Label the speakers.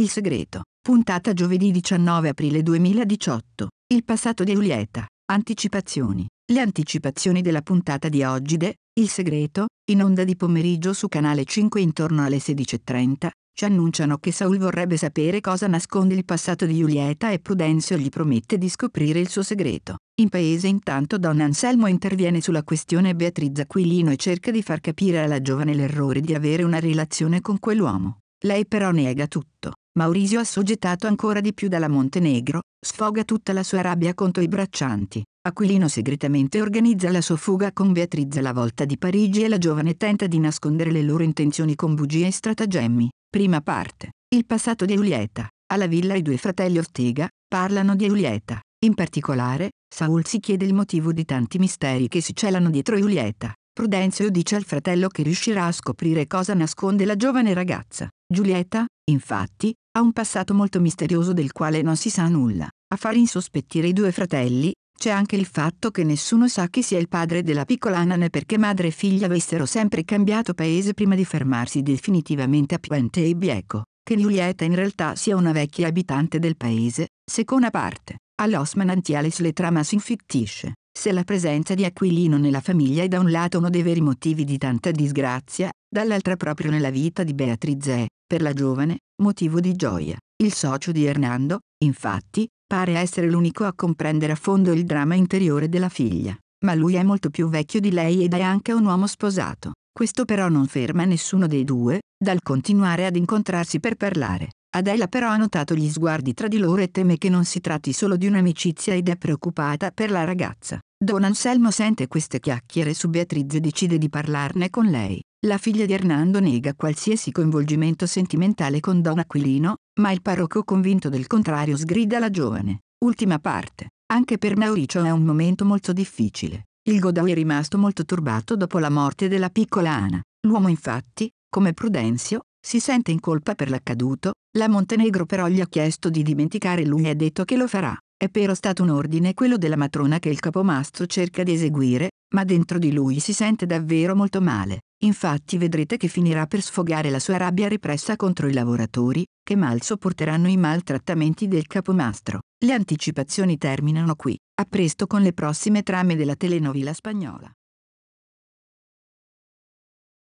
Speaker 1: Il segreto, puntata giovedì 19 aprile 2018. Il passato di Giulietta. Anticipazioni. Le anticipazioni della puntata di oggi de Il segreto, in onda di pomeriggio su canale 5 intorno alle 16.30, ci annunciano che Saul vorrebbe sapere cosa nasconde il passato di Giulietta e Prudenzio gli promette di scoprire il suo segreto. In paese intanto Don Anselmo interviene sulla questione Beatriz Aquilino e cerca di far capire alla giovane l'errore di avere una relazione con quell'uomo. Lei però nega tutto. Maurizio, assoggettato ancora di più dalla Montenegro, sfoga tutta la sua rabbia contro i braccianti. Aquilino segretamente organizza la sua fuga con Beatriz alla volta di Parigi e la giovane tenta di nascondere le loro intenzioni con bugie e stratagemmi. Prima parte. Il passato di Giulietta. Alla villa i due fratelli Ortega parlano di Giulietta. In particolare, Saul si chiede il motivo di tanti misteri che si celano dietro Giulietta. Prudenzio dice al fratello che riuscirà a scoprire cosa nasconde la giovane ragazza. Giulietta, infatti, ha un passato molto misterioso del quale non si sa nulla. A far insospettire i due fratelli c'è anche il fatto che nessuno sa chi sia il padre della piccola Anan perché madre e figlia avessero sempre cambiato paese prima di fermarsi definitivamente a Puente e Bieco, che Giulietta in realtà sia una vecchia abitante del paese, seconda parte. All'Os Manantiales le trama si infittisce. Se la presenza di Aquilino nella famiglia è da un lato uno dei veri motivi di tanta disgrazia, dall'altra proprio nella vita di Beatrice è, per la giovane, motivo di gioia. Il socio di Hernando, infatti, pare essere l'unico a comprendere a fondo il dramma interiore della figlia, ma lui è molto più vecchio di lei ed è anche un uomo sposato. Questo però non ferma nessuno dei due, dal continuare ad incontrarsi per parlare. Adela però ha notato gli sguardi tra di loro e teme che non si tratti solo di un'amicizia ed è preoccupata per la ragazza. Don Anselmo sente queste chiacchiere su Beatriz e decide di parlarne con lei. La figlia di Hernando nega qualsiasi coinvolgimento sentimentale con Don Aquilino, ma il parroco convinto del contrario sgrida la giovane. Ultima parte. Anche per Mauricio è un momento molto difficile. Il Godoy è rimasto molto turbato dopo la morte della piccola Ana. L'uomo infatti, come Prudenzio, si sente in colpa per l'accaduto, la Montenegro però gli ha chiesto di dimenticare lui e ha detto che lo farà. È però stato un ordine quello della matrona che il capomastro cerca di eseguire, ma dentro di lui si sente davvero molto male. Infatti vedrete che finirà per sfogare la sua rabbia repressa contro i lavoratori, che mal sopporteranno i maltrattamenti del capomastro. Le anticipazioni terminano qui. A presto con le prossime trame della telenovela spagnola.